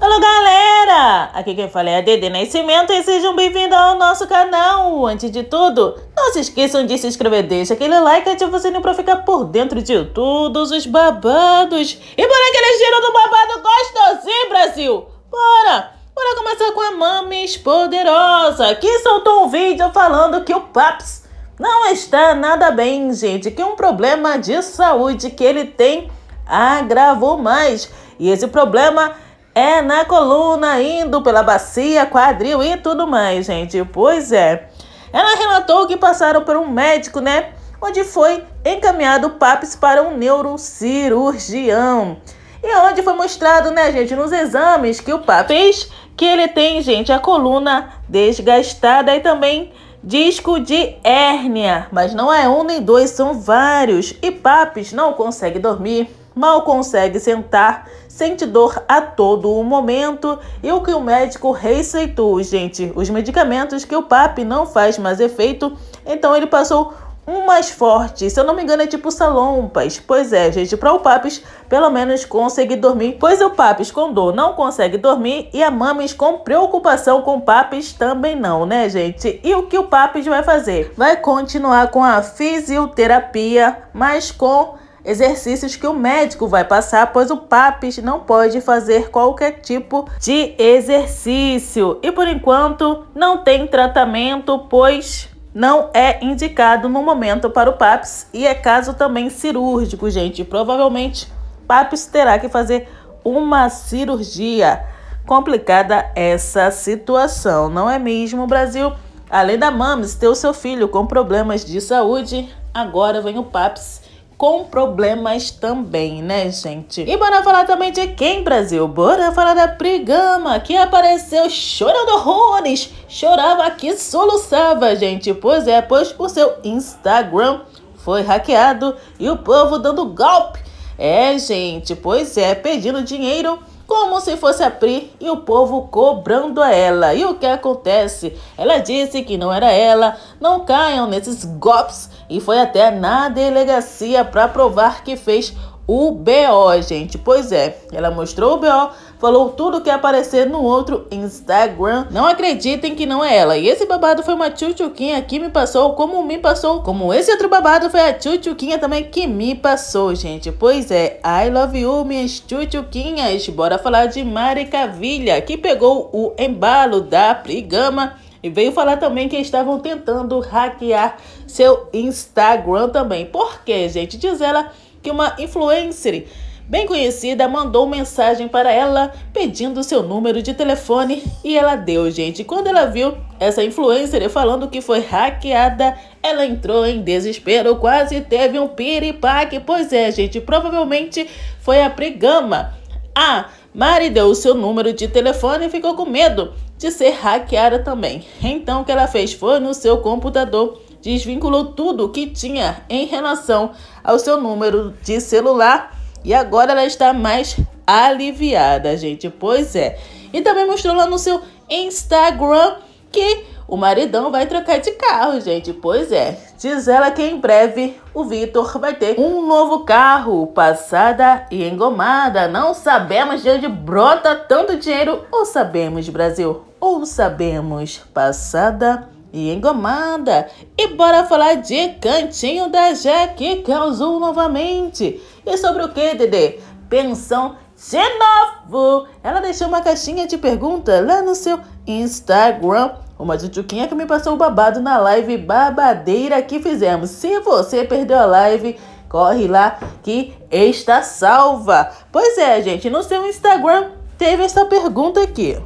Alô galera, aqui quem fala é a Dede Nascimento e sejam bem-vindos ao nosso canal. Antes de tudo, não se esqueçam de se inscrever, deixa aquele like e ativa o sininho pra ficar por dentro de todos os babados. E bora eles giram do babado gostosinho, Brasil! Bora! Bora começar com a Mames Poderosa, que soltou um vídeo falando que o Paps não está nada bem, gente, que um problema de saúde que ele tem agravou mais. E esse problema é, na coluna, indo pela bacia, quadril e tudo mais, gente. Pois é. Ela relatou que passaram por um médico, né? Onde foi encaminhado o PAPS para um neurocirurgião. E é onde foi mostrado, né, gente, nos exames que o PAPS fez, que ele tem, gente, a coluna desgastada e também disco de hérnia. Mas não é um nem dois, são vários. E PAPS não consegue dormir mal consegue sentar, sente dor a todo o momento e o que o médico receitou, gente, os medicamentos que o PAP não faz mais efeito, então ele passou um mais forte, se eu não me engano é tipo salompas. Pois é, gente, para o Papis pelo menos conseguir dormir, pois o Papis com dor não consegue dormir e a Mames com preocupação com o Papis também não, né, gente? E o que o Papis vai fazer? Vai continuar com a fisioterapia, mas com exercícios que o médico vai passar, pois o Paps não pode fazer qualquer tipo de exercício. E por enquanto não tem tratamento, pois não é indicado no momento para o Paps e é caso também cirúrgico, gente. Provavelmente Paps terá que fazer uma cirurgia. Complicada essa situação, não é mesmo, Brasil? Além da MAMS ter o seu filho com problemas de saúde, agora vem o PAPS com problemas também, né, gente? E bora falar também de quem, Brasil? Bora falar da Prigama, que apareceu chorando horrores, chorava que soluçava, gente. Pois é, pois o seu Instagram foi hackeado e o povo dando golpe. É, gente, pois é, pedindo dinheiro como se fosse a Pri e o povo cobrando a ela. E o que acontece? Ela disse que não era ela, não caiam nesses golpes e foi até na delegacia para provar que fez o BO, gente. Pois é, ela mostrou o BO, falou tudo que aparecer no outro Instagram. Não acreditem que não é ela. E esse babado foi uma tchutchuquinha que me passou, como me passou, como esse outro babado foi a tchutchuquinha também que me passou, gente. Pois é, I love you, minhas tchutchuquinhas. Bora falar de Maricavilha, que pegou o embalo da Prigama e veio falar também que estavam tentando hackear seu Instagram também. Por quê, gente? Diz ela que uma influencer bem conhecida mandou mensagem para ela pedindo seu número de telefone e ela deu, gente. Quando ela viu essa influencer falando que foi hackeada, ela entrou em desespero, quase teve um piripaque. Pois é, gente, provavelmente foi a pregama. Ah, Mari deu o seu número de telefone e ficou com medo de ser hackeada também. Então o que ela fez foi no seu computador desvinculou tudo o que tinha em relação ao seu número de celular e agora ela está mais aliviada, gente. Pois é. E também mostrou lá no seu Instagram que o maridão vai trocar de carro, gente. Pois é. Diz ela que em breve o Vitor vai ter um novo carro, passada e engomada. Não sabemos de onde brota tanto dinheiro. Ou sabemos, Brasil. Ou sabemos, passada e engomada. E bora falar de Cantinho da Jaque, que causou é novamente. E sobre o que, Dedê? Pensão de novo. Ela deixou uma caixinha de pergunta lá no seu Instagram. Uma tchutchuquinha que me passou o babado na live babadeira que fizemos. Se você perdeu a live, corre lá que está salva. Pois é, gente, no seu Instagram teve essa pergunta aqui.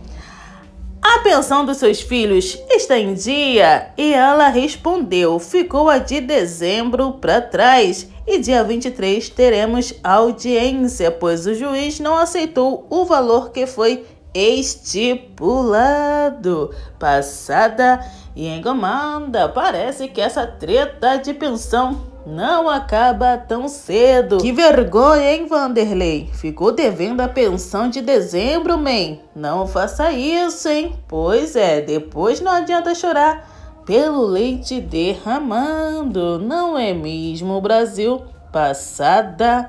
A pensão dos seus filhos está em dia? E ela respondeu: ficou a de dezembro para trás. E dia 23 teremos audiência, pois o juiz não aceitou o valor que foi estipulado. Passada e engomada, parece que essa treta de pensão não acaba tão cedo. Que vergonha, hein, Vanderlei? Ficou devendo a pensão de dezembro, man. Não faça isso, hein? Pois é, depois não adianta chorar pelo leite derramando, não é mesmo, Brasil? Passada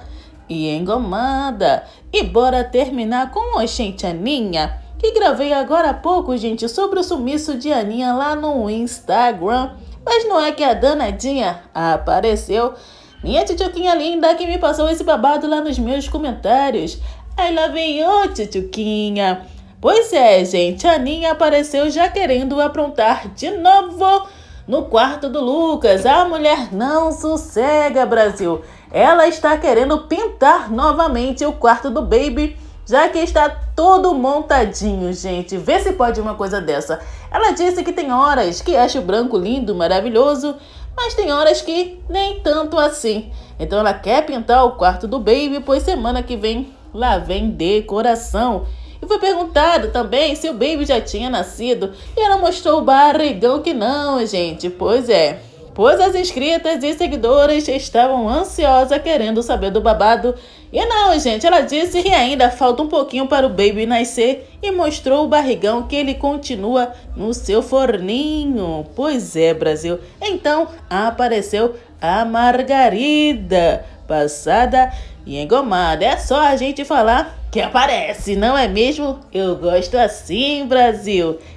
e engomada. E bora terminar com o gente Aninha, que gravei agora há pouco, gente, sobre o sumiço de Aninha lá no Instagram. Mas não é que a danadinha apareceu. Minha titioquinha linda que me passou esse babado lá nos meus comentários. Aí lá vem ô oh, Pois é, gente, a Ninha apareceu já querendo aprontar de novo no quarto do Lucas. A mulher não sossega, Brasil. Ela está querendo pintar novamente o quarto do Baby já que está todo montadinho, gente. Vê se pode uma coisa dessa. Ela disse que tem horas que acha o branco lindo, maravilhoso, mas tem horas que nem tanto assim. Então ela quer pintar o quarto do baby, pois semana que vem lá vem decoração. E foi perguntado também se o baby já tinha nascido e ela mostrou o barrigão que não, gente. Pois é pois as inscritas e seguidoras estavam ansiosas querendo saber do babado. E não, gente, ela disse que ainda falta um pouquinho para o baby nascer e mostrou o barrigão que ele continua no seu forninho. Pois é, Brasil. Então apareceu a Margarida, passada e engomada. É só a gente falar que aparece, não é mesmo? Eu gosto assim, Brasil.